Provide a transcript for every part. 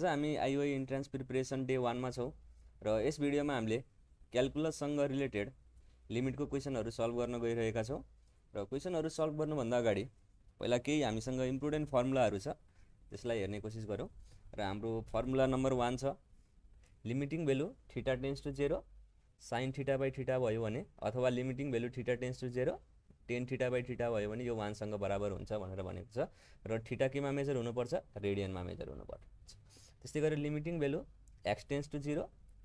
आज हामी IOE entrance preparation day वानमा छौँ र यस भिडियोमा हामीले क्यालकुलससँग रिलेटेड लिमिटको क्वेसनहरू सल्भ गर्न गइरहेका छौँ र क्वेसनहरू सल्भ गर्नुभन्दा अगाडि पहिला केही हामीसँग इम्पोर्टेन्ट फर्मुलाहरू छ त्यसलाई हेर्ने कोसिस गरौँ र हाम्रो फर्मुला नम्बर वान छ limiting value theta tends to zero sine theta by theta भयो भने अथवा limiting value theta tends to zero tan theta by theta भयो भने यो वानसँग बराबर हुन्छ भनेर भनेको छ र ठिटा केमा मेजर हुनुपर्छ रेडियनमा मेजर हुनुपर्छ त्यस्तै गरेर limiting value x tends to zero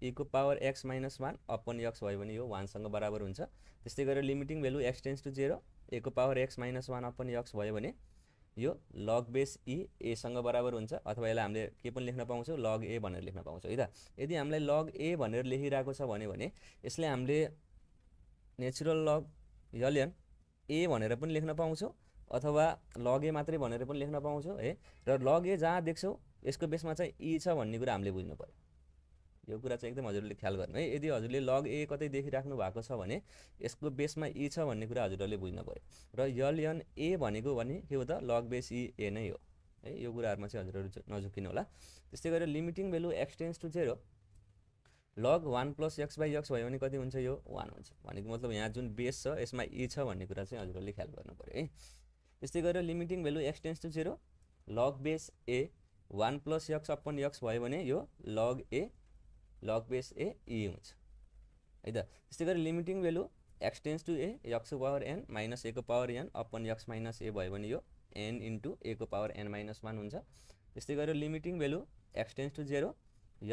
इको power x minus one upon x भयो भने यो वानसँग बराबर हुन्छ त्यस्तै गरेर limiting value x tends to zero एको power x minus one upon x भयो भने यो लग बेस ई एसँग बराबर हुन्छ अथवा यसलाई हामीले के पनि लेख्न पाउँछौँ लग ए भनेर लेख्न पाउँछौँ है त यदि हामीलाई लग ए भनेर लेखिरहेको छ भने यसले हामीले नेचुरल लग यलियन ए भनेर पनि लेख्न पाउँछौँ अथवा लग ए मात्रै भनेर पनि लेख्न पाउँछौँ है र लग ए जहाँ देख्छौँ यसको बेसमा चाहिँ इ छ भन्ने कुरा हामीले बुझ्नु पऱ्यो यो कुरा चाहिँ एकदम हजुरले ख्याल गर्नु है यदि हजुरले लग ए कतै देखिराख्नु भएको छ भने यसको बेसमा इ छ भन्ने कुरा हजुरहरूले बुझ्नु पऱ्यो र यलयन ए भनेको भने के हो त लग बेस इ ए नै हो है यो कुराहरूमा चाहिँ हजुरहरू नझुकिनु होला त्यस्तै गरेर limiting value x tends to zero log one plus x by x भयो भने कति हुन्छ यो वान हुन्छ भनेको मतलब यहाँ जुन बेस छ यसमा इ e छ भन्ने कुरा चाहिँ हजुरहरूले ख्याल गर्नु पऱ्यो है त्यस्तै गरेर limiting value x tends to zero log base a one plus x upon x भयो भने यो लग ए लग बेस ए इ हुन्छ है त त्यस्तै गरी limiting value x tends to a यक्सको पावर एन माइनस एको power n upon x minus a भयो भने यो एन इन्टु एको पावर एन माइनस वान हुन्छ त्यस्तै गरेर limiting value x tends to zero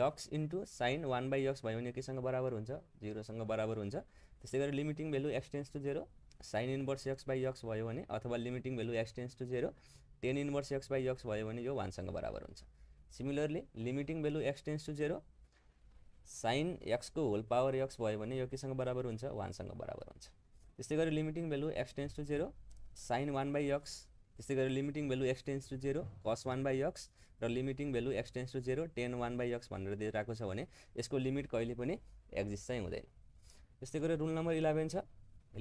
x into sine one by x भयो भने केसँग बराबर हुन्छ जिरोसँग बराबर हुन्छ त्यस्तै गरी limiting value x tends to zero sine inverse x by x भयो भने अथवा limiting value x tends to zero tan inverse x by x भयो भने यो वानसँग बराबर हुन्छ similarly limiting value x tends to zero sine एक्सको होल पावर एक्स भयो भने यो केसँग बराबर हुन्छ वानसँग बराबर हुन्छ त्यस्तै गरी limiting value x tends to zero sine one by x त्यस्तै गरी limiting value x tends to zero cos one by x र limiting value x tends to zero tan one by x भनेर दिइरहेको छ भने यसको लिमिट कहिले पनि एक्जिस्ट चाहिँ हुँदैन त्यस्तै गरी रुल नम्बर इलेभेन छ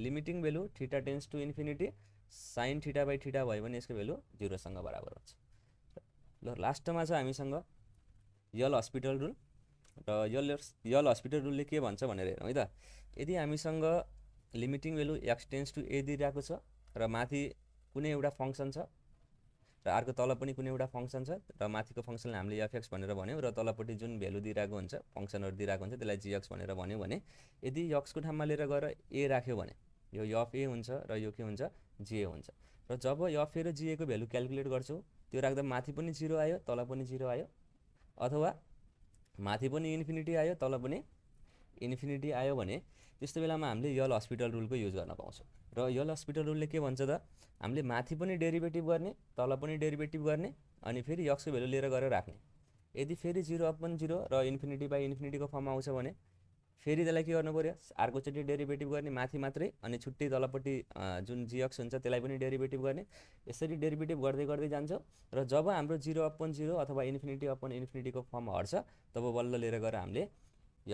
limiting value theta tends to infinity sine theta by theta भयो भने यसको भेल्यु जिरोसँग बराबर हुन्छ ल लास्टमा छ हामीसँग यल हस्पिटल रुल र यल यल हस्पिटल रुलले के भन्छ भनेर हेरौँ है त यदि हामीसँग limiting value x tends to a दिइरहेको छ र माथि कुनै एउटा फङ्सन छ र अर्को तल पनि कुनै एउटा फङ्सन छ र माथिको फङ्सनलाई हामीले एफएक्स भनेर भन्यौँ र तलपट्टि जुन भेल्यु दिइरहेको हुन्छ फङ्सनहरू दिइरहेको हुन्छ त्यसलाई जिएक्स भनेर भन्यो भने यदि यक्सको ठाउँमा लिएर गएर ए राख्यो भने यो यफ ए हुन्छ र यो के हुन्छ जिए हुन्छ र जब एफ र जिएको भ्यालु क्यालकुलेट गर्छौँ त्यो राख्दा माथि पनि जिरो आयो तल पनि जिरो आयो अथवा माथि पनि इन्फिनिटी आयो तल पनि इन्फिनिटी आयो भने त्यस्तो बेलामा हामीले यल हस्पिटल रुलको युज गर्न पाउँछौँ र यल हस्पिटल रुलले के भन्छ त हामीले माथि पनि डेरिभेटिभ गर्ने तल पनि डेरिभेटिभ गर्ने अनि फेरि यक्सको भ्यालु लिएर गरेर राख्ने यदि फेरि जिरो अपन जिरो र इन्फिनिटी बाई इन्फिनिटीको फर्म आउँछ भने फेरि त्यसलाई के गर्नु पऱ्यो अर्कोचोटि डेरिभेटिभ गर्ने माथि मात्रै अनि छुट्टी तलपट्टि जुन जिएक्स हुन्छ त्यसलाई पनि डेरिभेटिभ गर्ने यसरी डेरिभेटिभ गर्दै गर्दै जान्छ र जब हाम्रो जिरो अपन जिरो अथवा इन्फिनिटी अपन इन्फिनिटीको फर्म हट्छ तब बल्ल लिएर गएर हामीले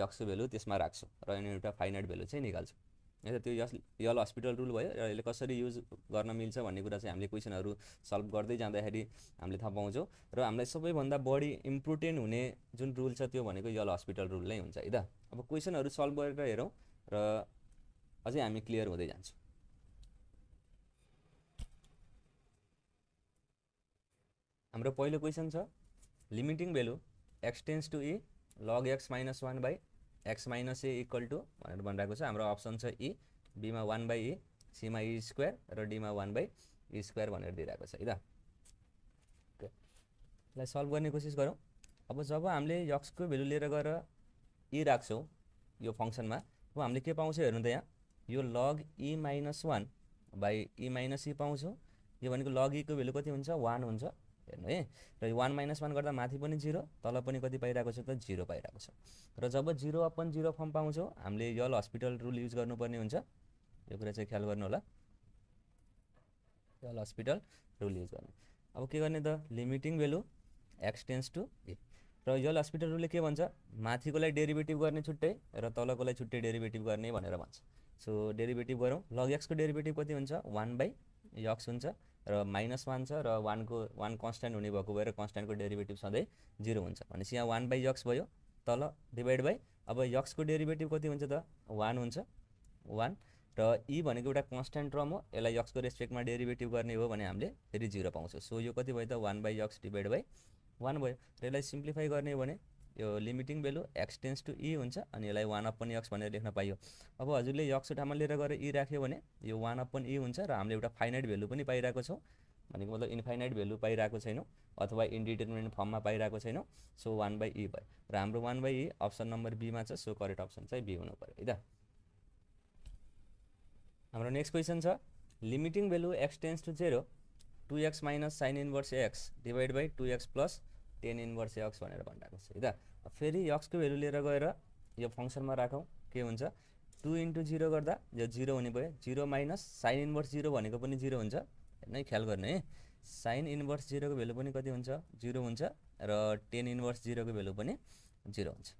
यक्सको भेल्यु त्यसमा राख्छौँ र एउटा फाइनाइट भेल्यु चाहिँ निकाल्छौँ होइन त्यो यस यल हस्पिटल रुल भयो र यसले कसरी युज गर्न मिल्छ भन्ने कुरा चाहिँ हामीले क्वेसनहरू सल्भ गर्दै जाँदाखेरि हामीले थाहा पाउँछौँ र हामीलाई सबैभन्दा बढी इम्पोर्टेन्ट हुने जुन रुल छ त्यो भनेको यल हस्पिटल रुल नै हुन्छ है त अब क्वेसनहरू सल्भ गरेर हेरौँ र अझै हामी क्लियर हुँदै जान्छौँ हाम्रो पहिलो क्वेसन छ limiting value x tends to a log x minus one by x minus a equal to भनेर भनिरहेको छ हाम्रो अप्सन छ ई बीमा वान बाई ई सीमा ई स्क्वायर र डीमा वान बाई ई स्क्वायर भनेर दिइरहेको छ है त यसलाई सल्भ गर्ने कोसिस गरौँ अब जब हामीले यक्सको भेल्यु लिएर गएर ई राख्छौँ यो फङ्सनमा अब हामीले के पाउँछौँ हेर्नु त यहाँ यो log e minus one by e minus e पाउँछौँ यो भनेको लग ईको e भेल्यु कति हुन्छ वान हुन्छ हेर्नु है र वान माइनस वान गर्दा माथि पनि जिरो तल पनि कति पाइरहेको छ त जिरो पाइरहेको छ र जब जिरो अपन जिरो फर्म पाउँछौँ हामीले यल हस्पिटल रुल युज गर्नुपर्ने हुन्छ यो कुरा चाहिँ ख्याल गर्नु होला यल हस्पिटल रुल युज गर्ने अब के गर्ने त limiting value x tends to a र यल हस्पिटल रुलले के भन्छ माथिकोलाई डेरिभेटिभ गर्ने छुट्टै र तलकोलाई छुट्टै डेरिभेटिभ गर्ने भनेर भन्छ सो डेरिभेटिभ गरौँ लग एक्सको डेरिभेटिभ कति हुन्छ वान बाई यक्स हुन्छ र माइनस वान छ र वानको वान कन्सट्यान्ट हुने भएको भएर कन्सट्यान्टको डेरिभेटिभ सधैँ जिरो हुन्छ भनेपछि यहाँ वान बाई यक्स भयो तल डिभाइड बाई अब यक्सको डेरिभेटिभ कति हुन्छ त वान हुन्छ वान र यी भनेको एउटा कन्सट्यान्ट टर्म हो यसलाई यक्सको रेस्पेक्टमा डेरिभेटिभ गर्ने हो भने हामीले फेरि जिरो पाउँछौँ सो यो कति भयो त one by x divide by one भयो र यसलाई सिम्प्लिफाई गर्ने हो भने यो limiting value x tends to e हुन्छ अनि यसलाई वान अपन यक्स भनेर लेख्न पाइयो अब हजुरले यक्स उठामा लिएर गएर ई e राख्यो भने यो वान अपन ई हुन्छ र हामीले एउटा फाइनाइट भेल्यु पनि पाइरहेको छौँ भनेको मतलब इन्फाइनाइट भेल्यु पाइरहेको छैनौँ अथवा इन्डिटर्मिनेन्ट फर्ममा पाइरहेको छैनौँ सो वान बाई ई भयो र हाम्रो one by e option number बीमा छ सो करेक्ट अप्सन चाहिँ बी हुनु पऱ्यो है त हाम्रो नेक्स्ट क्वेसन छ limiting value x tends to zero two x minus sine inverse x divide by two x plus tan inverse x भनेर भनिरहेको छ है त फेरि यक्सको भेल्यु लिएर गएर यो फङ्सनमा राखौँ के हुन्छ टु इन्टु जिरो गर्दा यो जिरो हुने भयो zero minus sine inverse zero भनेको पनि जिरो हुन्छ होइन है ख्याल गर्ने है साइन इन्भर्स जिरोको भेल्यु पनि कति हुन्छ जिरो हुन्छ र टेन इन्भर्स जिरोको भेल्यु पनि जिरो हुन्छ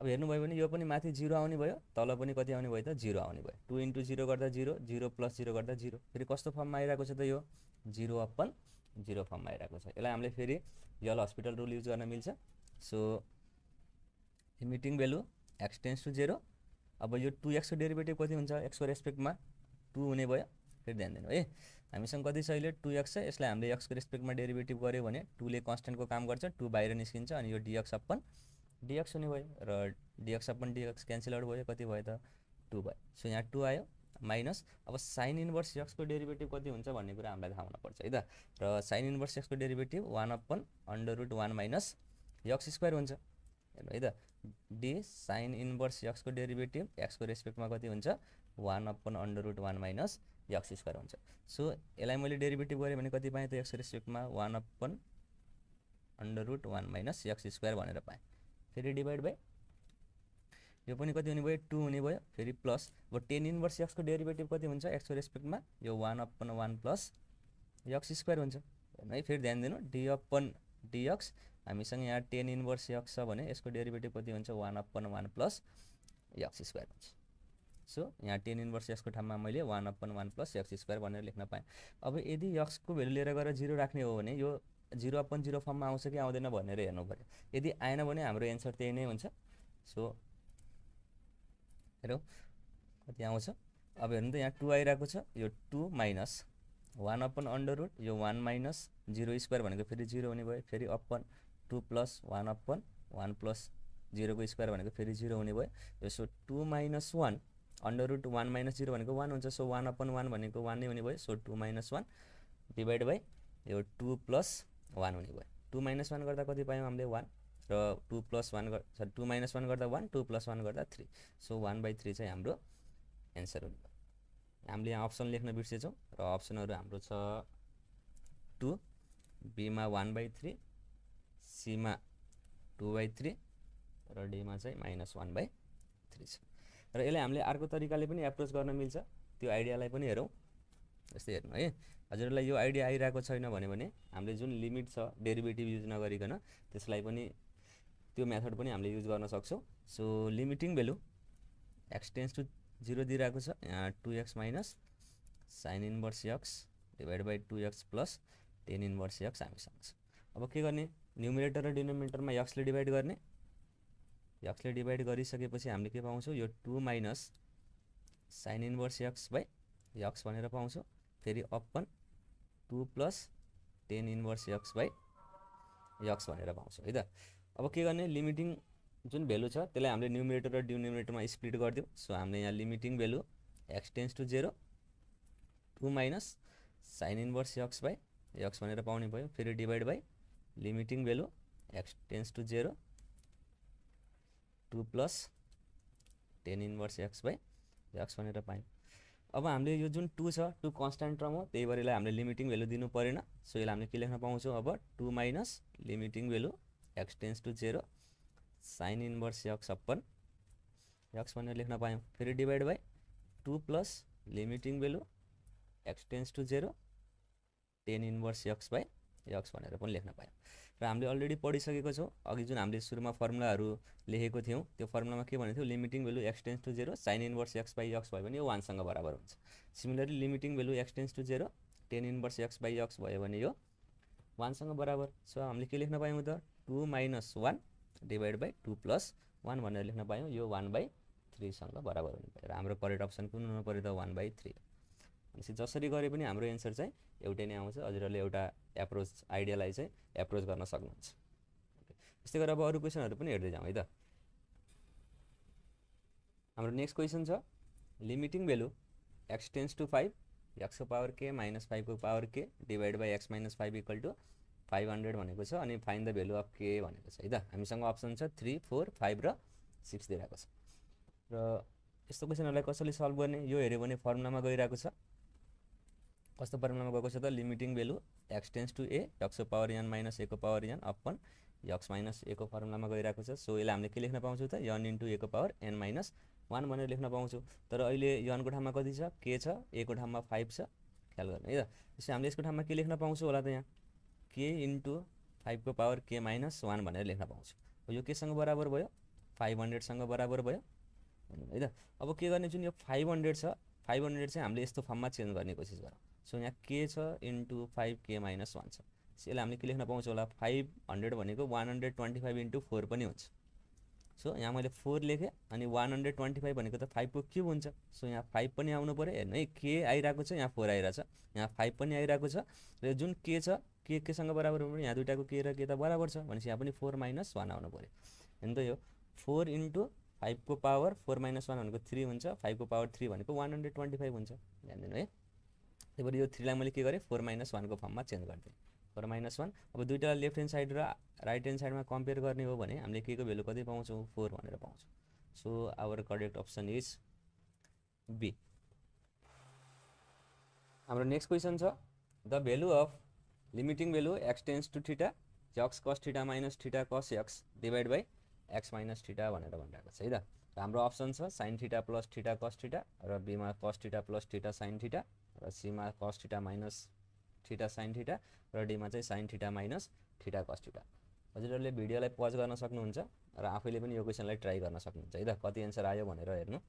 अब हेर्नुभयो भने यो पनि माथि जिरो आउने भयो तल पनि कति आउने भयो त जिरो आउने भयो टु इन्टु जिरो गर्दा जिरो जिरो प्लस जिरो गर्दा जिरो फेरि कस्तो फर्ममा आइरहेको छ त यो जिरो अपन जिरो फर्ममा आइरहेको छ यसलाई हामीले फेरि रियल हस्पिटल रुल युज गर्न मिल्छ सो मिटिङ value x tends to zero अब यो टु एक्सको डेरिभेटिभ कति हुन्छ एक्सको रेस्पेक्टमा टु हुने भयो फेरि ध्यान दिनु है हामीसँग कति छ अहिले टु एक्स छ यसलाई हामीले एक्सको रेस्पेक्टमा डेरिभेटिभ गऱ्यो भने टूले कन्सटेन्टको काम गर्छ टु बाहिर निस्किन्छ अनि यो डिएक्स अपन डिएक्स हुने भयो र dx upon dx cancel out भयो कति भयो त टु भयो सो यहाँ टु आयो माइनस अब साइन इन्भर्स एक्सको डेरिभेटिभ कति हुन्छ भन्ने कुरा हामीलाई थाहा हुनुपर्छ है त र साइन इन्भर्स एक्सको derivative one upon under root one minus x square हुन्छ हेर्नु है त डी साइन इन्भर्स यक्सको डेरिभेटिभ एक्सको रेस्पेक्टमा कति हुन्छ one upon under root one minus x square हुन्छ सो यसलाई मैले डेरिभेटिभ गरेँ भने कति पाएँ त यक्सको रेस्पेक्टमा one upon under root one minus x square भनेर पाएँ फेरि डिभाइड बाई यो पनि कति हुने भयो टू हुने भयो फेरि प्लस अब टेन इन्भर्स एक्सको डेरिभेटिभ कति हुन्छ एक्सको रेस्पेक्टमा यो one upon one plus x square हुन्छ है फेरि ध्यान दिनु डी अपन डिएक्स हामीसँग यहाँ टेन इन्भर्स यक्स छ भने यसको डेरिभेटिभ कति हुन्छ one upon one plus x square हुन्छ सो यहाँ टेन इन्भर्स यक्सको ठाउँमा मैले one upon one plus x square भनेर लेख्न पाएँ अब यदि यक्सको भेल्यु लिएर गएर जिरो राख्ने हो भने यो जिरो अपन जिरो फर्ममा आउँछ कि आउँदैन भनेर हेर्नु पऱ्यो यदि आएन भने हाम्रो एन्सर त्यही नै हुन्छ सो हेरौँ कति आउँछ अब हेर्नु त यहाँ टु आइरहेको छ यो two minus one upon under root यो वान माइनस जिरो स्क्वायर भनेको फेरि जिरो हुने भयो फेरि upon two plus one upon one plus जिरोको स्क्वायर भनेको फेरि जिरो हुने भयो यो so two minus one under root one minus zero भनेको वान हुन्छ सो वान अपन वान भनेको वान नै हुने भयो so two minus one divide by यो टु प्लस वान हुने भयो टु माइनस वान गर्दा कति पायौँ हामीले वान र टू प्लस वान गर् सरी टू माइनस वान गर्दा वान टू प्लस वान गर्दा three so one by three चाहिँ हाम्रो एन्सर हुन्छ हामीले यहाँ अप्सन लेख्न बिर्सेछौँ र अप्सनहरू हाम्रो छ टू बीमा वान बाई थ्री सीमा टु बाई थ्री र डीमा चाहिँ माइनस वान बाई थ्री छ र यसलाई हामीले अर्को तरिकाले पनि एप्रोच गर्न मिल्छ त्यो आइडियालाई पनि हेरौँ यस्तै हेर्नु है हजुरलाई यो आइडिया आइरहेको छैन भने हामीले जुन लिमिट छ डेरिभेटिभ युज नगरिकन त्यसलाई पनि त्यो मेथड पनि हामीले युज गर्न सक्छौँ so limiting value x tends to zero दिइरहेको छ यहाँ two x minus sine inverse x divide by two x plus tan inverse x हामीसँग छ अब के गर्ने न्युमिनेटर र डिनोमिनेटरमा यक्सले डिभाइड गर्ने यक्सले डिभाइड गरिसकेपछि हामीले के पाउँछौँ यो two minus sine inverse x by x भनेर पाउँछौँ फेरि upon two plus tan inverse x by x भनेर पाउँछौँ है त अब के गर्ने लिमिटिङ जुन भेल्यु छ त्यसलाई हामीले न्युमिनेटर र डिनोमिनेटरमा स्प्लिट गरिदिउँ सो हामीले यहाँ limiting value x tends to zero two minus sine inverse x by x भनेर पाउने भयो फेरि divide by limiting value x tends to zero two plus tan inverse x by x भनेर पायौँ अब हामीले यो जुन टू छ टू कन्सट्यान्ट टर्म हो त्यही भएर यसलाई हामीले लिमिटिङ भेल्यु दिनु परेन सो यसलाई हामीले के लेख्न पाउँछौँ अब two minus limiting value x tends to zero sine inverse x upon x भनेर लेख्न पायौँ फेरि divide by two plus limiting value x tends to zero tan inverse x by x भनेर पनि लेख्न पायौँ र हामीले अलरेडी पढिसकेको छौँ अघि जुन हामीले सुरुमा फर्मुलाहरू लेखेको थियौँ त्यो फर्मुलामा के भनेको थियो limiting value x tends to zero sine inverse x by x भयो भने यो वानसँग बराबर हुन्छ similarly limiting value x tends to zero tan inverse x by x भयो भने यो वानसँग बराबर सो हामीले के लेख्न पायौँ त two minus one divide by two plus one भनेर लेख्न पायौँ यो वान बाई थ्रीसँग बराबर हुनु पऱ्यो र हाम्रो करेक्ट अप्सन कुन हुनु पऱ्यो त वान बाई थ्री भनेपछि जसरी गरे पनि हाम्रो एन्सर चाहिँ एउटै नै आउँछ हजुरहरूले एउटा एप्रोच आइडियालाई चाहिँ एप्रोच गर्न सक्नुहुन्छ यस्तै गरेर अब अरू क्वेसनहरू पनि हेर्दै जाउँ है त हाम्रो नेक्स्ट क्वेसन छ limiting value x tends to five एक्सको पावर के माइनस फाइभको पावर के divide by x minus five equal to five hundred भनेको छ अनि फाइन द भेल्यु अफ के भनेको छ है त हामीसँग अप्सन छ थ्री फोर फाइभ र सिक्स दिइरहेको छ र यस्तो क्वेसनहरूलाई कसरी सल्भ गर्ने यो हेऱ्यो भने फर्मुलामा गइरहेको छ कस्तो फर्मुलामा गएको छ त limiting value x tends to a यक्सको पावर यन माइनस एको power n upon x minus एको फर्मुलामा गइरहेको छ सो यसलाई हामीले के लेख्न पाउँछौँ त यन इन्टु एको पावर एन माइनस वान भनेर लेख्न पाउँछौँ तर अहिले यनको ठाउँमा कति छ के छ एको ठाउँमा फाइभ छ ख्याल गर्नु है त त्यसै हामीले यसको ठाउँमा के लेख्न पाउँछौँ होला त यहाँ के इन्टु फाइभको पावर के माइनस वान भनेर लेख्न पाउँछु यो केसँग बराबर भयो फाइभ हन्ड्रेडसँग बराबर भयो है त अब के गर्ने जुन यो फाइभ हन्ड्रेड छ फाइभ हन्ड्रेड चाहिँ हामीले यस्तो फर्ममा चेन्ज गर्ने कोसिस गरौँ सो यहाँ के छ इन्टु फाइभ के माइनस वान छ यसलाई हामीले के लेख्न पाउँछौँ होला फाइभ हन्ड्रेड भनेको one hundred twenty five into four पनि हुन्छ सो यहाँ मैले फोर लेखेँ अनि वान हन्ड्रेड ट्वेन्टी फाइभ भनेको त फाइभको क्युब हुन्छ सो यहाँ फाइभ पनि आउनु पऱ्यो हेर्नु है के आइरहेको छ यहाँ फोर आइरहेको छ यहाँ फाइभ पनि आइरहेको छ र जुन के छ के केसँग बराबर हुनु पऱ्यो यहाँ दुइटाको के र के त बराबर छ भनेपछि यहाँ पनि फोर माइनस वान आउनु पऱ्यो त यो फोर इन्टु फाइभको पावर फोर माइनस वान भनेको थ्री हुन्छ फाइभको पावर थ्री भनेको वान हन्ड्रेड ट्वेन्टी फाइभ हुन्छ ध्यान दिनु है त्यही भएर यो थ्रीलाई मैले के गरेँ फोर माइनस वानको फर्ममा चेन्ज गरिदिएँ फोर माइनस वान अब दुइटा लेफ्ट ह्यान्ड साइड र राइट ह्यान्ड साइडमा कम्पेयर गर्ने हो भने हामीले के को भेल्यु कति पाउँछौँ फोर भनेर पाउँछौँ so our correct option is B हाम्रो नेक्स्ट क्वेसन छ the value of limiting value x tends to theta x cos theta minus theta cos x divide by x minus theta भनेर भनिरहेको छ है त हाम्रो अप्सन छ साइन थिटा प्लस ठिटा cos theta र बीमा cos theta plus theta sine theta र सीमा cos theta minus theta sine theta र डीमा चाहिँ sine theta minus theta cos theta हजुरहरूले भिडियोलाई पज गर्न सक्नुहुन्छ र आफैले पनि यो क्वेसनलाई ट्राई गर्न सक्नुहुन्छ है त कति एन्सर आयो भनेर हेर्नु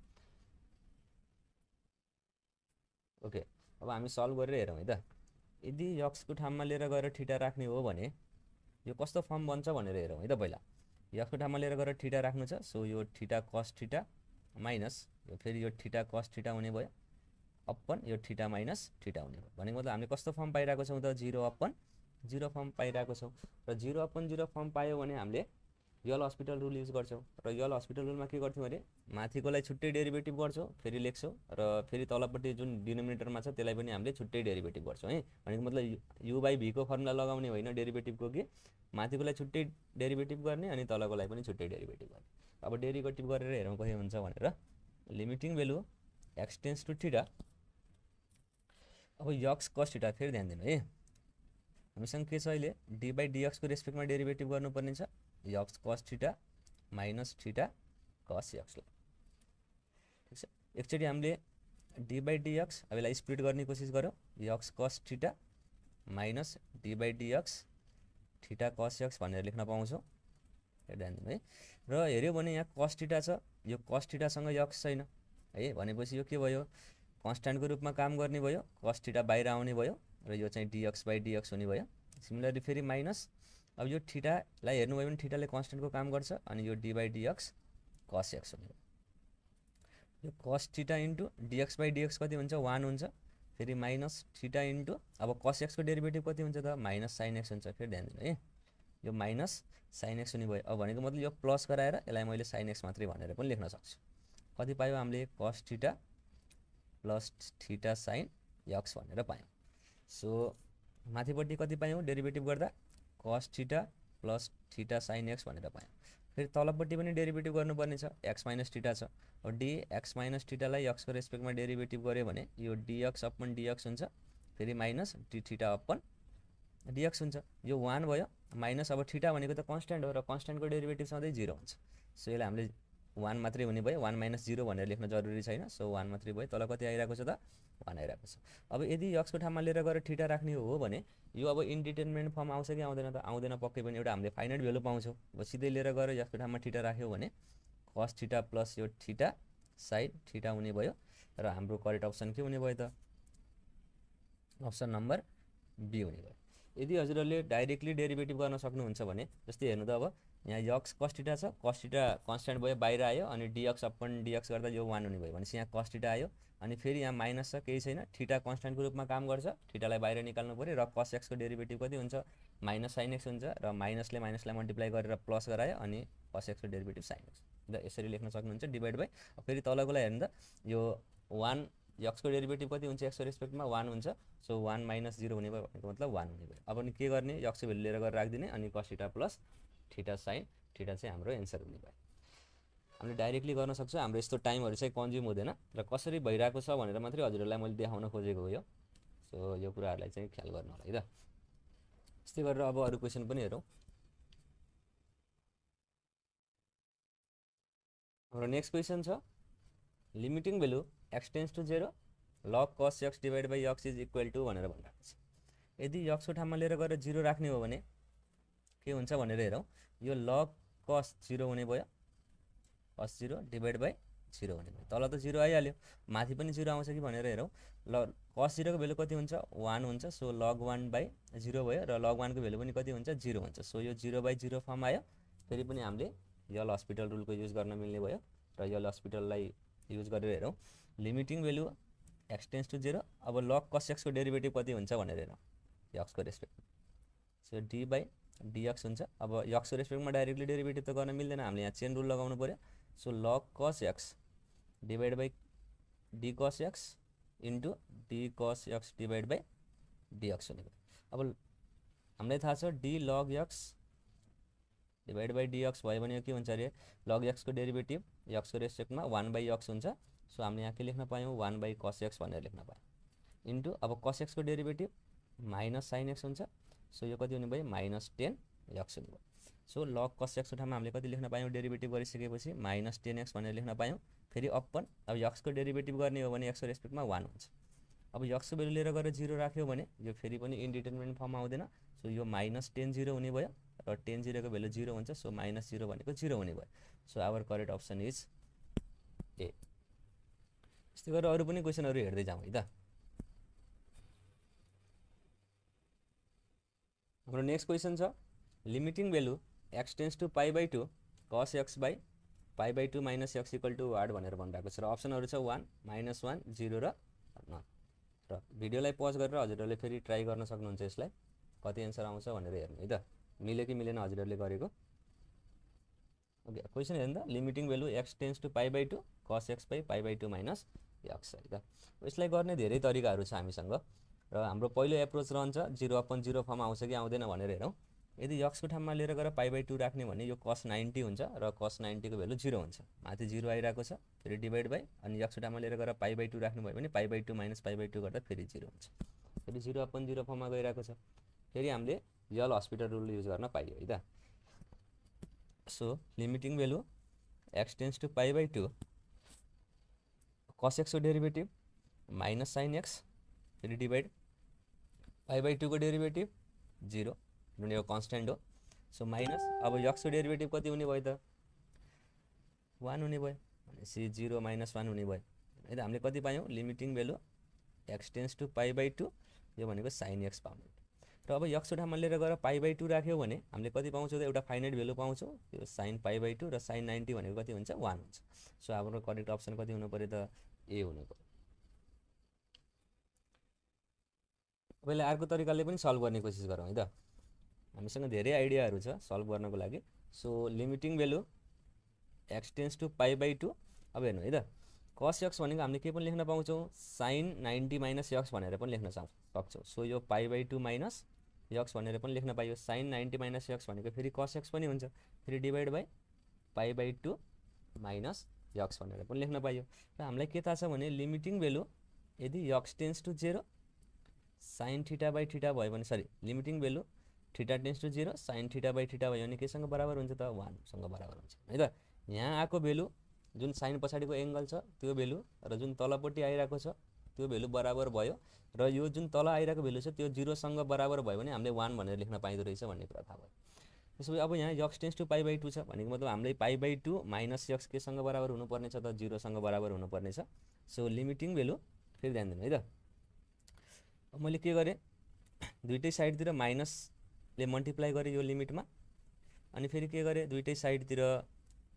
ओके अब हामी सल्भ गरेर हेरौँ है त यदि यक्सको ठाउँमा लिएर गएर ठिटा राख्ने हो भने यो कस्तो फर्म बन्छ भनेर हेरौँ है त पहिला यक्सको ठाउँमा लिएर गएर ठिटा राख्नु छ सो यो ठिटा कस ठिटा माइनस यो फेरि यो ठिटा कस ठिटा हुने भयो अपन यो ठिटा माइनस ठिटा हुने भयो भनेको मतलब हामीले कस्तो फर्म पाइरहेको छौँ त जिरो अपन जिरो फर्म पाइरहेको छौँ र जिरो अपन जिरो फर्म पायो भने हामीले यल हस्पिटल रुल युज गर्छौँ र यल हस्पिटल रुलमा के गर्थ्यौँ अरे माथिकोलाई छुट्टै डेरिभेटिभ गर्छौँ फेरि लेख्छौँ र फेरि तलपट्टि जुन डिनोमिनेटरमा छ त्यसलाई पनि हामीले छुट्टै डेरिभेटिभ गर्छौँ है भनेको मतलब यु बाई भीको फर्मुला लगाउने होइन डेरिभेटिभको कि माथिकोलाई छुट्टै डेरिभेटिभ गर्ने अनि तलकोलाई पनि छुट्टै डेरिभेटिभ गर्ने अब डेरिभेटिभ गरेर हेरौँ कसरी हुन्छ भनेर limiting value x tends to theta अब यक्स कस ठिटा फेरि ध्यान दिनु है हामीसँग के छ अहिले डी बाई डिएक्सको रेस्पेक्टमा डेरिभेटिभ गर्नुपर्ने छ x cos theta minus theta कस यक्सलाई ठिक छ एकचोटि हामीले डी बाई डिएक्स अब यसलाई स्प्लिट गर्ने कोसिस गऱ्यौँ x cos theta minus d by dx theta cos x भनेर लेख्न पाउँछौँ ध्यान है र हेऱ्यो भने यहाँ कस ठिटा छ यो कस ठिटासँग यक्स छैन है भनेपछि यो के भयो कन्स्ट्यान्टको रूपमा काम गर्ने भयो कस ठिटा बाहिर आउने भयो र यो चाहिँ डिएक्स बाई डिएक्स हुने भयो सिमिलरली फेरि माइनस अब यो ठिटालाई हेर्नुभयो भने ठिटाले कन्सटेन्टको काम गर्छ अनि यो d by dx cos x हुन्छ यो cos theta into dx by dx कति हुन्छ वान हुन्छ फेरि माइनस ठिटा इन्टु अब कस एक्सको डेरिभेटिभ कति हुन्छ त माइनस साइन एक्स हुन्छ फेरि ध्यान दिनु है यो माइनस साइन एक्स हुने भयो अब भनेको मतलब यो प्लस गराएर यसलाई मैले साइन एक्स मात्रै भनेर पनि लेख्न सक्छु कति पायो हामीले cos theta plus theta sine x भनेर पायौँ सो माथिपट्टि कति पायौँ डेरिभेटिभ गर्दा cos theta plus theta sine x भनेर पाएँ फेरि तलपट्टि पनि डेरिभेटिभ गर्नुपर्ने छ एक्स माइनस ठिटा छ एक्स माइनस ठिटालाई एक्सको रेस्पेक्टमा डेरिभेटिभ गऱ्यो भने यो डिएक्स अपन डिएक्स हुन्छ फेरि minus d theta upon dx हुन्छ यो वान भयो माइनस अब ठिटा भनेको त कन्सट्यान्ट हो र कन्सट्यान्टको डेरिभेटिभ सधैँ जिरो हुन्छ सो यसलाई हामीले वान मात्रै हुने भयो वान माइनस जिरो भनेर लेख्न जरुरी छैन सो वान मात्रै भयो तल कति आइरहेको छ त भनाइरहेको छ अब यदि यक्सको ठाउँमा लिएर गएर ठिटा राख्ने हो भने यो अब इन्डिटेनमेन्ट फर्म आउँछ कि आउँदैन त आउँदैन पक्कै पनि एउटा हामीले फाइनाइट भ्यालु पाउँछौँ अब सिधै लिएर गएर यक्सको ठाउँमा ठिटा राख्यो भने कस ठिटा प्लस यो ठिटा साइड ठिटा हुने भयो र हाम्रो करेक्ट अप्सन के हुने भयो त अप्सन नम्बर बी हुने भयो यदि हजुरहरूले डाइरेक्टली डेरिभेटिभ गर्न सक्नुहुन्छ भने जस्तै हेर्नु त अब यहाँ यक्स कस्टिटा छ कस्टिटा कन्सटेन्ट भयो बाहिर आयो अनि डिएक्स अपन डिएक्स गर्दा यो वान हुने भयो भनेपछि यहाँ कस्टिटा आयो अनि फेरि यहाँ माइनस छ केही छैन ठिटा कन्सटेन्टको रूपमा काम गर्छ ठिटालाई बाहिर निकाल्नु पऱ्यो र कस एक्सको डेरिभेटिभ कति हुन्छ माइनस साइन एक्स हुन्छ र माइनसले माइनसलाई मल्टिप्लाई गरेर प्लस गरायो अनि कस एक्सको डेरिभेटिभ साइन एक्स र यसरी लेख्न सक्नुहुन्छ डिभाइड बाई फेरि तलकोलाई हेर्नु त यो वान यक्सको डेरिभेटिभ कति हुन्छ एक्सको रेस्पेक्टमा वान हुन्छ सो वान माइनस जिरो हुने भयो भनेको मतलब वान हुने भयो अब के गर्ने यक्स भेल्यु लिएर गरेर राखिदिने अनि कसिटा प्लस ठिटा साइन ठिटा चाहिँ हाम्रो एन्सर हुने भयो हामीले डाइरेक्टली गर्न सक्छौँ हाम्रो यस्तो टाइमहरू चाहिँ कन्ज्युम हुँदैन र कसरी भइरहेको छ भनेर मात्रै हजुरहरूलाई मैले देखाउन खोजेको हो यो सो यो कुराहरूलाई चाहिँ ख्याल गर्नु होला है त यस्तै गरेर अब अरू क्वेसन पनि हेरौँ हाम्रो नेक्स्ट क्वेसन छ limiting value x tends to zero log cos x divide by x is equal to भनेर भनिरहेको छ यदि यक्सको ठाउँमा लिएर गएर जिरो राख्ने हो भने के हुन्छ भनेर हेरौँ यो लग कस जिरो हुने भयो cos zero divide by zero हुने भयो तल त जिरो आइहाल्यो माथि पनि जिरो आउँछ कि भनेर हेरौँ ल कस जिरोको भेल्यु कति हुन्छ वान हुन्छ so log one by zero भयो र लग वानको भेल्यु पनि कति हुन्छ जिरो हुन्छ सो यो जिरो बाई जिरो फर्म आयो फेरि पनि हामीले यल हस्पिटल रुलको युज गर्न मिल्ने भयो र यल हस्पिटललाई युज गरेर हेरौँ limiting value x tends to zero अब लग कस एक्सको डेरिभेटिभ कति हुन्छ भनेर हेरौँ एक्सको respect so d by dx हुन्छ अब यक्सको रेस्पेक्टमा डाइरेक्टली डेरिभेटिभ त गर्न मिल्दैन हामीले यहाँ चेन रुल लगाउनु पऱ्यो so log cos x divide by d cos x into d cos x divide by dx भनेको अब हामीलाई थाहा छ d log x divide by dx भयो भने के हुन्छ अरे लग एक्सको डेरिभेटिभ यक्सको रेस्पेक्टमा वान बाई यक्स हुन्छ सो हामीले यहाँ के लेख्न पायौँ वान बाई कस एक्स भनेर लेख्न पायौँ इन्टु अब कस एक्सको डेरिभेटिभ माइनस साइन एक्स हुन्छ सो यो कति हुने भयो माइनस टेन एक्स हुने भयो सो लग कस एक्स ठाउँमा हामीले कति लेख्न पायौँ डेरिभेटिभ गरिसकेपछि माइनस टेन एक्स भनेर लेख्न पायौँ फेरि अप्पन अब यक्सको डेरिभेटिभ गर्ने हो भने एक्सको रेस्पेक्टमा वान हुन्छ अब यक्सको भेल्यु लिएर गएर जिरो राख्यो भने यो फेरि पनि इन्डिटर्मिनेन्ट फर्ममा आउँदैन सो यो माइनस टेन जिरो हुने भयो र टेन जिरोको भेल्यु जिरो हुन्छ सो माइनस जिरो भनेको जिरो हुने भयो so our correct option is A यस्तै गरेर अरू पनि क्वेसनहरू हेर्दै जाउँ है त हाम्रो नेक्स्ट क्वेसन छ limiting value x tends to pi by two cos x by pi by two minus x equal to वार्ड भनेर भन्नुभएको छ र अप्सनहरू छ वान माइनस वान जिरो र नन र भिडियोलाई पज गरेर हजुरहरूले फेरि ट्राई गर्न सक्नुहुन्छ यसलाई कति एन्सर आउँछ भनेर हेर्नु है त मिल्यो कि मिलेन हजुरहरूले गरेको ओके क्वेसन हेर्नु त limiting value x tends to pi by two cos x by pi by two minus x है त यसलाई गर्ने धेरै तरिकाहरू छ हामीसँग र हाम्रो पहिलो एप्रोच रहन्छ जिरो अपन जिरो फर्म आउँछ कि आउँदैन भनेर हेरौँ यदि यक्सको ठाउँमा लिएर गएर पाइ बाई टू राख्ने भने यो कस नाइन्टी हुन्छ र कस नाइन्टीको भेल्यु जिरो हुन्छ माथि जिरो आइरहेको छ फेरि डिभाइड बाई अनि यक्सको ठाउँमा लिएर गएर पाइ बाई टू राख्नुभयो भने pi by two minus pi by two गर्दा फेरि जिरो हुन्छ फेरि जिरो अपन जिरो फर्ममा गइरहेको छ फेरि हामीले यल हस्पिटल रुल युज गर्न पाइयो है त so limiting value x tends to pi by two cos एक्सको डेरिभेटिभ माइनस साइन एक्स फेरि डिभाइड पाई बाई टूको डेरिभेटिभ जिरो जुन यो कन्सटेन्ट हो सो माइनस अब यक्सको डेरिभेटिभ कति हुने भयो त वान हुने भयो भनेपछि जिरो माइनस वान हुने भयो है त हामीले कति पायौँ limiting value x tends to pi by two यो भनेको साइन एक्स पाउने र अब यक्सको ठाउँमा लिएर गएर पाई बाई टू राख्यो भने हामीले कति पाउँछौँ त एउटा फाइनाइट भेल्यु पाउँछौँ यो साइन पाई बाई टू र साइन नाइन्टी भनेको कति हुन्छ वान हुन्छ सो हाम्रो करेक्ट अप्सन कति हुनु पऱ्यो त ए हुनु पऱ्यो तपाईँले अर्को तरिकाले पनि सल्भ गर्ने कोसिस गरौँ है त हामीसँग धेरै आइडियाहरू छ सल्भ गर्नको लागि so limiting value x tends to pi by two अब हेर्नु है त कस यक्स भनेको हामीले के पनि लेख्न पाउँछौँ साइन नाइन्टी माइनस यक्स भनेर पनि लेख्न सक्छौँ सो यो पाइ बाई टू माइनस यक्स भनेर पनि लेख्न पाइयो साइन नाइन्टी माइनस यक्स भनेको फेरि कस एक्स पनि हुन्छ फेरि divide by pi by two minus x भनेर पनि लेख्न पाइयो र हामीलाई के थाहा छ भने लिमिटिङ भेल्यु यदि x tends to zero sine theta by theta भयो भने sorry limiting value theta tends to zero sine theta by theta भयो भने केसँग बराबर हुन्छ त वानसँग बराबर हुन्छ है त यहाँ आएको भेल्यु जुन साइन पछाडिको एङ्गल छ त्यो भेल्यु र जुन तलपट्टि आइरहेको छ त्यो भेल्यु बराबर भयो र यो जुन तल आइरहेको भेल्यु छ त्यो जिरोसँग बराबर भयो भने हामीले वान भनेर लेख्न पाइँदो रहेछ भन्ने कुरा थाहा भयो त्यसपछि अब यहाँ x tends to pi by two छ भनेको मतलब हामीले pi by two minus x केसँग बराबर हुनुपर्नेछ त जिरोसँग बराबर हुनुपर्नेछ सो लिमिटिङ भेल्यु फेरि ध्यान दिनु है त मैले के गरेँ दुइटै साइडतिर माइनसले मल्टिप्लाई गरेँ यो लिमिटमा अनि फेरि के गरेँ दुइटै साइडतिर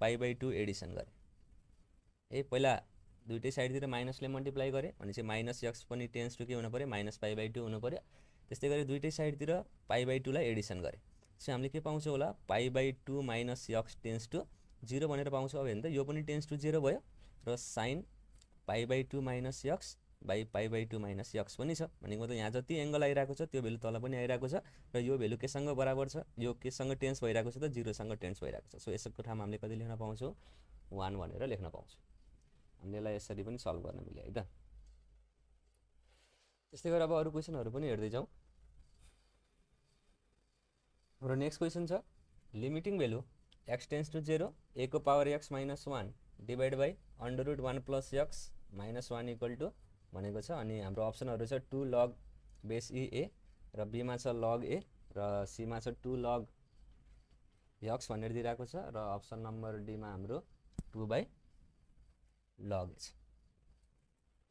पाई बाई टू एडिसन गरेँ ए पहिला दुइटै साइडतिर माइनसले मल्टिप्लाई गरेँ मल्टिप्लाई माइनस एक्स पनि टेन्स टू के हुनु पऱ्यो माइनस पाइ बाई टू हुनु पऱ्यो त्यस्तै गरी दुइटै साइडतिर पाइ बाई टूलाई एडिसन गरेँ त्यसै हामीले के पाउँछौँ होला pi by two minus x tends to zero भनेर पाउँछौँ अब हेर्नु त यो पनि टेन्स टू जिरो भयो र sine pi by two minus x by pi by two minus x पनि छ भनेको मतलब यहाँ जति एङ्गल आइरहेको छ त्यो भेल्यु तल पनि आइरहेको छ र यो भेल्यु केसँग बराबर छ यो केसँग टेन्स भइरहेको छ त जिरोसँग टेन्स भइरहेको छ सो यसको ठाउँमा हामीले कति लेख्न पाउँछौँ वान भनेर लेख्न पाउँछौँ हामीले यसलाई यसरी पनि सल्भ गर्न मिल्यो है त त्यस्तै गरेर अब अरू क्वेसनहरू पनि हेर्दै जाउँ हाम्रो नेक्स्ट क्वेसन छ limiting value x tends to zero a को power x minus one divide by under root one plus x minus one equal to भनेको छ अनि हाम्रो अप्सनहरू छ टु लग बेस ए र बीमा छ लग ए र सीमा छ टु लग यक्स भनेर दिइरहेको छ र अप्सन नम्बर डीमा हाम्रो टु बाई लग छ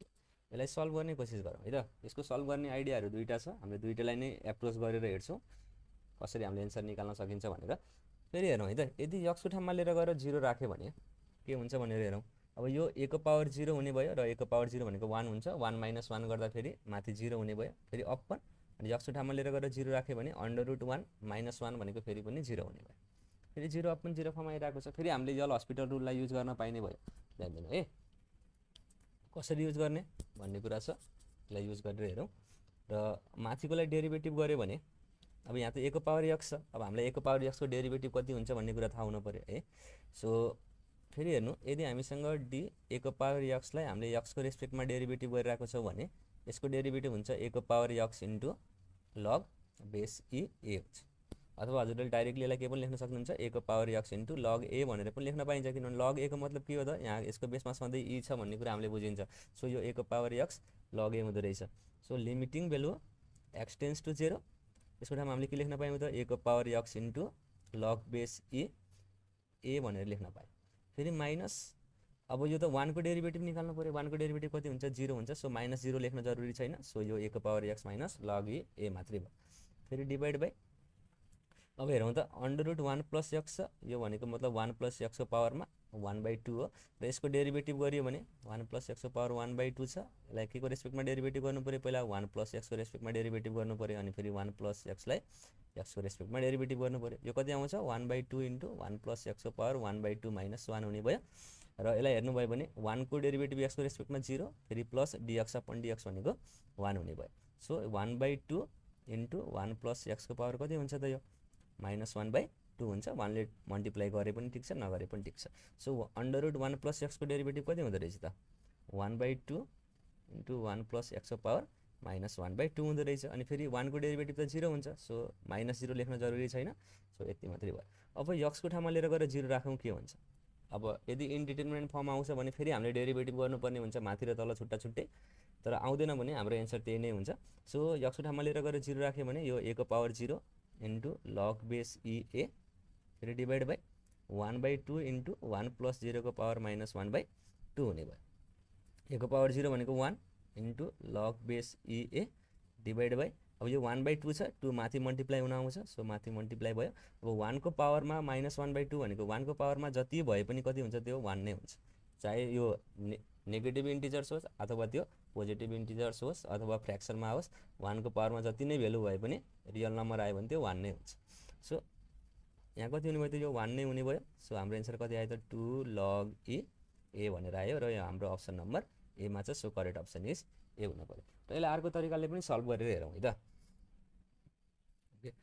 यसलाई सल्भ गर्ने कोसिस गरौँ है त यसको सल्भ गर्ने आइडियाहरू दुईवटा छ हामीले दुइटालाई नै एप्रोच गरेर हेर्छौँ कसरी हामीले एन्सर निकाल्न सकिन्छ भनेर फेरि हेरौँ है त यदि यक्सको ठाउँमा लिएर गएर जिरो राख्यो भने के हुन्छ भनेर हेरौँ अब यो ए को पावर जिरो हुने भयो र ए को पावर जिरो भनेको वान हुन्छ वान माइनस वान गर्दा फेरि माथि जिरो हुने भयो फेरि अपन अनि ठाउँमा लिएर गएर जिरो राख्यो भने under root one minus one भनेको फेरि पनि जिरो हुने भयो फेरि जिरो अपन जिरो फर्म आइरहेको छ फेरि हामीले यल हस्पिटल रुललाई युज गर्न पाइने भयो ध्यान है कसरी युज गर्ने भन्ने कुरा छ यसलाई युज गरेर हेरौँ र माथिकोलाई डेरिभेटिभ गऱ्यो भने अब यहाँ त एको पावर यक्स छ अब हामीलाई एको पावर यक्सको डेरिभेटिभ कति हुन्छ भन्ने कुरा थाहा हुनु पऱ्यो है सो फेरि हेर्नु यदि हामीसँग डी एको पावर यक्सलाई हामीले यक्सको रेस्पेक्टमा डेरिभेटिभ गरिरहेको छौँ भने यसको डेरिभेटिभ हुन्छ ए को power x into log base e a अथवा हजुरले डाइरेक्टली यसलाई के पनि लेख्न सक्नुहुन्छ ए को power x into log a भनेर पनि लेख्न पाइन्छ किनभने लग एको मतलब के हो त यहाँ यसको बेसमा सधैँ इ छ भन्ने कुरा हामीले बुझिन्छ सो यो ए को पावर यक्स लग ए हुँदो रहेछ so limiting value x tends to zero यसको ठाउँमा हामीले के लेख्न पायौँ त ए को power x into log base e a भनेर लेख्न पायौँ फेरि माइनस अब यो त वानको डेरिभेटिभ निकाल्नु पऱ्यो वानको डेरिभेटिभ कति हुन्छ जिरो हुन्छ सो माइनस जिरो लेख्न जरुरी छैन सो यो ए को power x minus log a a मात्रै भयो फेरि डिभाइड बाई अब हेरौँ त under root one plus x छ यो भनेको मतलब वान प्लस एक्सको पावरमा वान बाई टू हो र यसको डेरिभेटिभ गरियो भने वान प्लस एक्सको पावर वान बाई टू छ यसलाई के को रेस्पेक्टमा डेरिभेटिभ गर्नु पऱ्यो पहिला वान प्लस एक्सको रेस्पेक्टमा डेरिभेटिभ गर्नु पऱ्यो अनि फेरि वान प्लस एक्सलाई एक्सको रेस्पेक्टमा डेरिभेटिभ गर्नु पऱ्यो यो कति आउँछ one by two into one plus एक्सको power one by two minus one हुने भयो र यसलाई हेर्नुभयो भने वानको डेरिभेटिभ एक्सको रेस्पेक्टमा जिरो फेरि प्लस डिएक्स अपन डिएक्स भनेको वान हुने भयो so one by two into one plus एक्सको पावर कति हुन्छ त यो माइनस वान बाई टू हुन्छ वानले मल्टिप्लाई गरे पनि ठिक छ नगरे पनि ठिक छ so under root one plus एक्सको डेरिभेटिभ कति हुँदो रहेछ त one by two into one plus एक्सको power minus one by two हुँदो रहेछ अनि फेरि वानको डेरिभेटिभ त जिरो हुन्छ सो माइनस जिरो लेख्न जरुरी छैन सो यति मात्रै भयो अब यक्सको ठाउँमा लिएर गएर जिरो राखौँ के हुन्छ अब यदि इन्डिटर्मिनेन्ट फर्म आउँछ भने फेरि हामीले डेरिभेटिभ गर्नुपर्ने हुन्छ माथि र तल छुट्टा छुट्टै तर आउँदैन भने हाम्रो एन्सर त्यही नै हुन्छ सो यक्सको ठाउँमा लिएर गएर जिरो राख्यो भने यो ए को power zero into log base e a फेरि divide by one by two into one plus जिरोको power minus one by two हुने भयो एको पावर जिरो भनेको one into log base e a divide by अब यो वान बाई टू छ two माथि मल्टिप्लाई हुन आउँछ सो माथि मल्टिप्लाई भयो अब वानको पावरमा माइनस वान बाई टू भनेको वानको पावरमा जति भए पनि कति हुन्छ त्यो वान नै हुन्छ चाहे यो नेगेटिभ इन्टिजर्स होस् अथवा त्यो पोजिटिभ इन्टिजर्स होस् अथवा फ्रेक्सनमा होस् वानको पावरमा जति नै भेल्यु भए पनि रियल नम्बर आयो भने त्यो वान नै हुन्छ सो यहाँ कति हुने भयो त यो वान नै हुने भयो सो हाम्रो एन्सर कति आयो त टु लग ए ए भनेर आयो र यो हाम्रो अप्सन नम्बर एमा छ so correct option is A हुनु पऱ्यो र यसलाई अर्को तरिकाले पनि सल्भ गरेर हेरौँ है त okay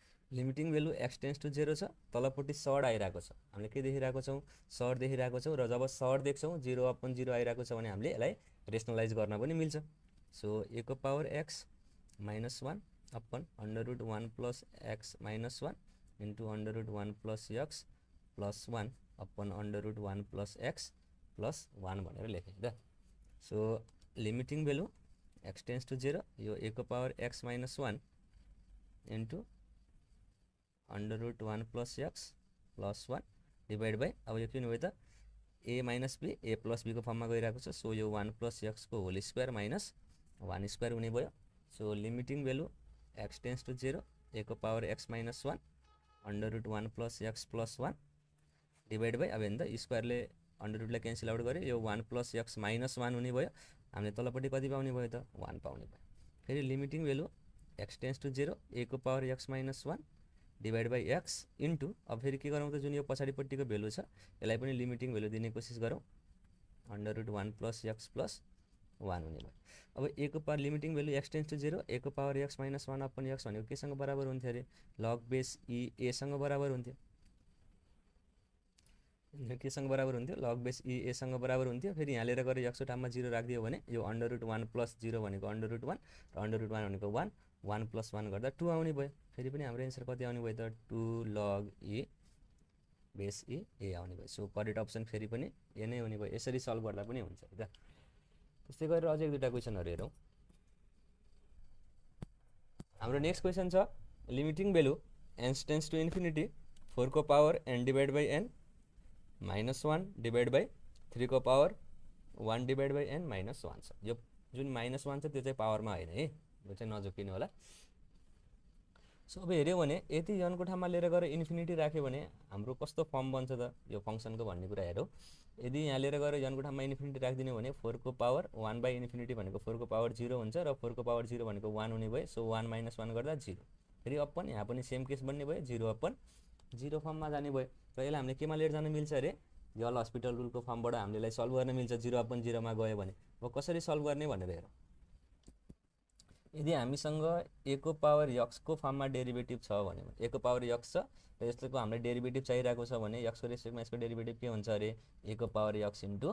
limiting value x tends to zero छ तलपट्टि सर्ट आइरहेको छ हामीले के देखिरहेको छौँ सर्ट देखिरहेको छौँ र जब सर्ट देख्छौँ जिरो अपन जिरो आइरहेको छ भने हामीले यसलाई रेसनलाइज गर्न पनि मिल्छ सो ए को power x minus one upon under root one plus x minus one into under root one plus x plus one upon under root one plus x plus one भनेर लेखेँ त so limiting value x tends to zero यो ए को power x minus one into under root one plus x plus one divide by अब यो के हुने तो त a minus b a plus बीको फर्ममा गइरहेको छ सो यो वान प्लस को whole square minus one square हुने भयो so limiting value x tends to zero e को power x minus one under root one plus x plus one divide by अब हेर्दा स्क्वायरले अन्डर रुटलाई क्यान्सल आउट गऱ्यो यो one plus x minus one हुने भयो हामीले तलपट्टि कति पाउने भयो त वान पाउने भयो फेरि limiting value x tends to zero एको power x minus one divide by x into अब फेरि के गरौँ त जुन यो पछाडिपट्टिको भेल्यु छ यसलाई पनि लिमिटिङ भेल्यु दिने कोसिस गरौँ under root one plus x plus one हुने भयो अब ए को power limiting value x to zero e को power x minus one upon x भनेको केसँग बराबर हुन्थ्यो अरे लग बेस ई एसँग बराबर हुन्थ्यो केसँग बराबर हुन्थ्यो लग बेस ई एसँग बराबर हुन्थ्यो फेरि यहाँ लिएर गएर एक्सको टाइममा जिरो राखिदियो भने यो under root one plus zero भनेको अन्डर रुट वान र अन्डर रुट वान भनेको वान वान प्लस वान गर्दा टू आउने भयो फेरि पनि हाम्रो एन्सर कति आउने भयो त टू लग ए बेस ए ए आउने भयो सो करेक्ट अप्सन फेरि पनि ए नै हुने भयो यसरी सल्भ गर्दा पनि हुन्छ है त त्यस्तै गरेर अझै एक दुईवटा क्वेसनहरू हेरौँ हाम्रो नेक्स्ट क्वेसन छ limiting value n tends to infinity फोरको power n divide by n minus one divide by थ्रीको power one divide by n minus one छ यो जुन माइनस वान छ त्यो चाहिँ पावरमा होइन है यो चाहिँ नझुक्किनु होला सो अब हेऱ्यो भने यति जनको ठाउँमा लिएर गएर इन्फिनिटी राख्यो भने हाम्रो कस्तो फर्म बन्छ त यो फङ्सनको भन्ने कुरा हेरौँ यदि यहाँ लिएर गएर यनको ठाउँमा इन्फिनिटी राखिदिनु भने फोरको पावर वान बाई इन्फिनिटी भनेको फोरको पावर जिरो हुन्छ र फोरको पावर जिरो भनेको वान हुने भयो सो वान माइनस वान गर्दा जिरो फेरि अपन यहाँ पनि सेम केस बन्ने भयो जिरो अपन जिरो फर्ममा जाने भयो र यसलाई हामीले केमा लिएर जानु मिल्छ अरे यल हस्पिटल रुलको फर्मबाट हामीले यसलाई सल्भ गर्न मिल्छ जिरो अपन जिरोमा गयो भने अब कसरी सल्भ गर्ने भनेर हेरौँ यदि हामीसँग एको पावर यक्सको फर्ममा डेरिभेटिभ छ भने एको पावर यक्स छ र यसको हामीलाई डेरिभेटिभ चाहिरहेको छ भने यक्सको रेस्पेक्टमा यसको डेरिभेटिभ के हुन्छ अरे एको power x into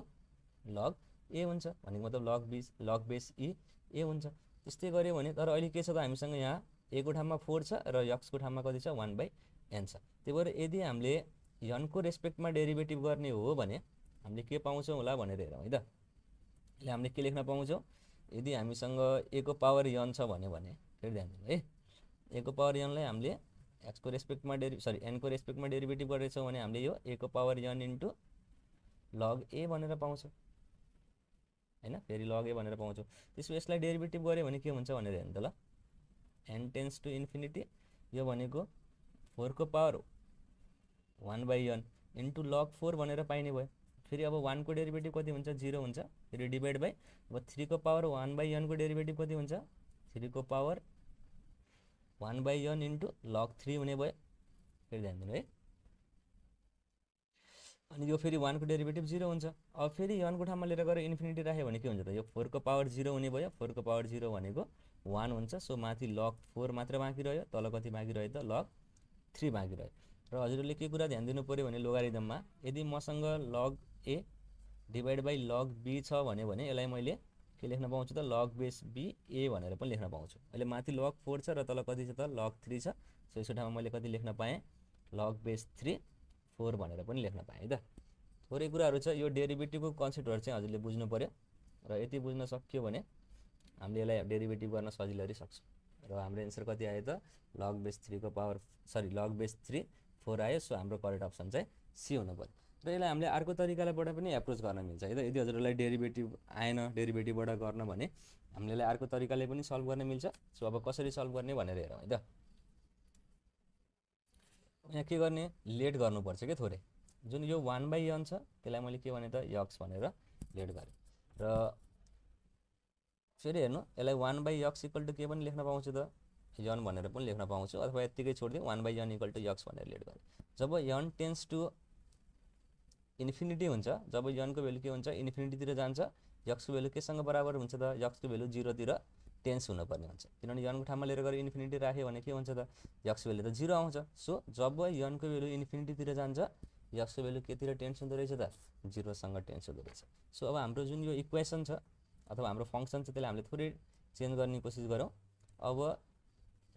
log a हुन्छ भनेको मतलब लग बेस लग बेस इ ए हुन्छ त्यस्तै गऱ्यो भने तर अहिले के छ त हामीसँग यहाँ एको ठाउँमा फोर छ र यक्सको ठाउँमा कति छ वान बाई एन छ त्यही भएर यदि हामीले यनको रेस्पेक्टमा डेरिभेटिभ गर्ने हो भने हामीले के पाउँछौँ होला भनेर हेरौँ है त हामीले के लेख्न पाउँछौँ यदि हामीसँग एको पावर यन छ भन्यो भने फेरि ध्यान दिनु है एको पावर यनलाई हामीले एक्सको रेस्पेक्टमा डेरि सरी एनको रेस्पेक्टमा डेरिभेटिभ गरेछौँ भने हामीले यो एको power N into log a भनेर पाउँछौँ होइन फेरि लग ए भनेर पाउँछौँ त्यसो यसलाई डेरिभेटिभ गऱ्यो भने के हुन्छ भनेर हेर्नु त ल एन टेन्स टु इन्फिनिटी यो भनेको फोरको power one by n into log four भनेर पाइने भयो फेरि अब वानको डेरिभेटिभ कति हुन्छ जिरो हुन्छ फेरि डिभाइड बाई अब थ्रीको पावर वान बाई यनको डेरिभेटिभ कति हुन्छ थ्रीको power one by n into log three हुने भयो फेरि ध्यान दिनु है अनि यो फेरि वानको डेरिभेटिभ जिरो हुन्छ अब फेरि यनको ठाउँमा लिएर गएर इन्फिनिटी राख्यो भने के हुन्छ त यो फोरको पावर जिरो हुने भयो फोरको पावर जिरो भनेको वान हुन्छ सो माथि लग फोर मात्र बाँकी रह्यो तल कति बाँकी रह्यो त लग थ्री बाँकी रह्यो र हजुरहरूले के कुरा ध्यान दिनु पऱ्यो भने लोगारिदममा यदि मसँग log a divide by log b छ भन्यो भने यसलाई मैले के लेख्न पाउँछु त लग बेस बी ए भनेर पनि लेख्न पाउँछु अहिले माथि लग फोर छ र तल कति छ त लग थ्री छ सो यसो ठाउँमा मैले कति लेख्न पाएँ लग बेस थ्री फोर भनेर पनि लेख्न पाएँ है त थोरै कुराहरू छ यो डेरिभेटिभको कन्सेप्टहरू चाहिँ हजुरले बुझ्नु पऱ्यो र यति बुझ्न सक्यो भने हामीले यसलाई डेरिभेटिभ गर्न सजिलै सक्छौँ र हाम्रो एन्सर कति आयो त लग बेस थ्रीको power sorry log base three four आयो सो हाम्रो करेक्ट अप्सन चाहिँ सी हुनु पऱ्यो र यसलाई हामीले अर्को तरिकाबाट पनि एप्रोच गर्न मिल्छ है त यदि हजुरहरूलाई डेरिभेटिभ आएन डेरिभेटिभबाट गर्न भने हामीले यसलाई अर्को तरिकाले पनि सल्भ गर्न मिल्छ सो अब कसरी सल्भ गर्ने भनेर हेरौँ है त यहाँ के गर्ने लेट गर्नुपर्छ क्या थोरै जुन यो वान बाई यन छ त्यसलाई मैले के भने त यक्स भनेर लेट गरेँ र फेरि हेर्नु यसलाई one by x equal to के पनि लेख्न पाउँछु त यन भनेर पनि लेख्न पाउँछु अथवा यत्तिकै छोडिदिउँ one by n equal to x भनेर लेट गरेँ जब यन टेन्स टु इन्फिनिटी हुन्छ जब यनको भेल्यु के हुन्छ इन्फिनिटीतिर जान्छ यक्सको भेल्यु केसँग बराबर हुन्छ त यक्सको भेल्यु जिरोतिर टेन्स हुनुपर्ने हुन्छ किनभने यनको ठाउँमा लिएर गएर इन्फिनिटी राख्यो भने के हुन्छ त यक्सको भेल्यु त जिरो आउँछ सो जब यनको भेल्यु इन्फिनिटीतिर जान्छ यक्सको भेल्यु केतिर टेन्स हुँदो रहेछ त जिरोसँग टेन्स हुँदो रहेछ सो अब हाम्रो जुन यो इक्वेसन छ अथवा हाम्रो फङ्सन छ त्यसलाई हामीले थोरै चेन्ज गर्ने कोसिस गरौँ अब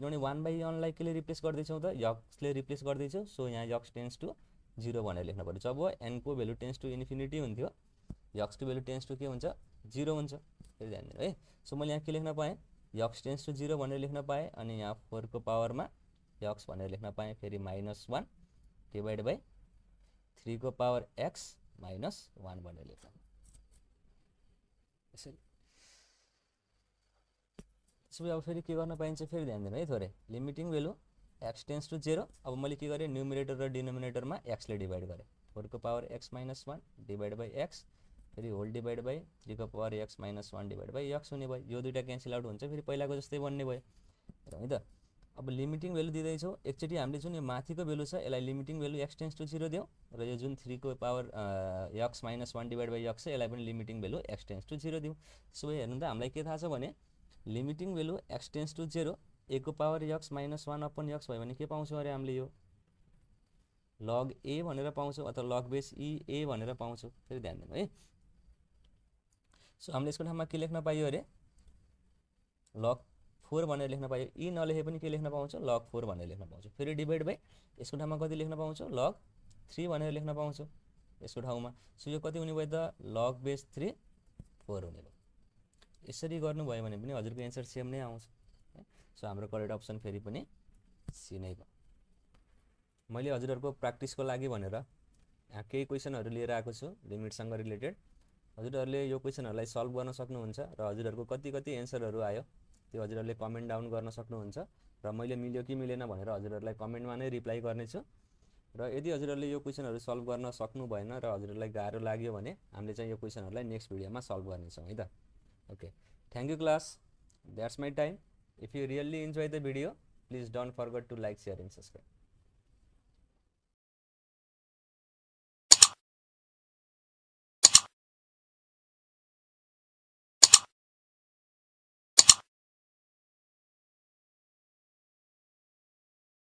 किनभने वान बाई वनलाई केले रिप्लेस गर्दैछौँ त यक्सले रिप्लेस गर्दैछौँ सो यहाँ यक्स टेन्स टु जिरो भनेर लेख्नु पऱ्यो जब एनको भेल्यु टेन्स टु इन्फिनिटी हुन्थ्यो यक्सको भेल्यु टेन्स टु के हुन्छ जिरो हुन्छ फेरि ध्यान दिनु है सो मैले यहाँ के लेख्न पाएँ यक्स टेन्स टु जिरो भनेर लेख्न पाएँ अनि यहाँ फोरको पावरमा यक्स भनेर लेख्न पाएँ फेरि माइनस वान डिभाइड बाई थ्रीको पावर एक्स माइनस वान भनेर लेख्न यसरी त्यसपछि अब फेरि के गर्न पाइन्छ फेरि ध्यान दिनु है थोरै limiting value x tends to zero अब मैले के गरेँ न्युमिनेटर र डिनोमिनेटरमा एक्सले डिभाइड गरेँ फोरको power x minus one divide by x फेरि होल डिभाइड बाई थ्रीको power x minus one divide by x हुने भयो यो दुइटा क्यान्सल आउट हुन्छ फेरि पहिलाको जस्तै बन्ने भयो है त अब लिमिटिङ भेल्यु दिँदैछौँ एकचोटि हामीले जुन यो माथिको भेल्यु छ यसलाई limiting value x tends to zero दियो र यो जुन थ्रीको power x minus one divide by x छ यसलाई पनि limiting value x tends to zero दिउँ सो हेर्नु त हामीलाई के थाहा छ भने limiting value x tends to zero को power x minus one upon x भयो भने के पाउँछौँ अरे हामीले यो लग ए भनेर पाउँछौँ अथवा लग बेस इ ए भनेर पाउँछौँ फेरि ध्यान दिनु है सो हामीले यसको ठाउँमा के लेख्न पाइयो अरे लग फोर भनेर लेख्न पाइयो इ e नलेखे पनि के लेख्न पाउँछौँ लग फोर भनेर लेख्न पाउँछौँ फेरि डिभाइड बाई यसको ठाउँमा कति लेख्न पाउँछौँ लग थ्री भनेर लेख्न पाउँछौँ यसको ठाउँमा सो यो कति हुने भयो त लग बेस थ्री फोर हुने भयो यसरी गर्नुभयो भने पनि हजुरको एन्सर सेम नै आउँछ सो हाम्रो करेक्ट अप्सन फेरि पनि सी नै भयो मैले हजुरहरूको प्र्याक्टिसको लागि भनेर केही क्वेसनहरू लिएर आएको छु लिमिटसँग रिलेटेड हजुरहरूले यो क्वेसनहरूलाई सल्भ गर्न सक्नुहुन्छ र हजुरहरूको कति कति एन्सरहरू आयो त्यो हजुरहरूले कमेन्ट डाउन गर्न सक्नुहुन्छ र मैले मिल्यो कि मिलेन भनेर हजुरहरूलाई कमेन्टमा नै रिप्लाई गर्नेछु र यदि हजुरहरूले यो क्वेसनहरू सल्भ गर्न सक्नु भएन र हजुरहरूलाई गाह्रो लाग्यो भने हामीले चाहिँ यो क्वेसनहरूलाई नेक्स्ट भिडियोमा सल्भ गर्नेछौँ है त okay thank you class that's my time If you really enjoy the video, please don't forget to like, share and subscribe.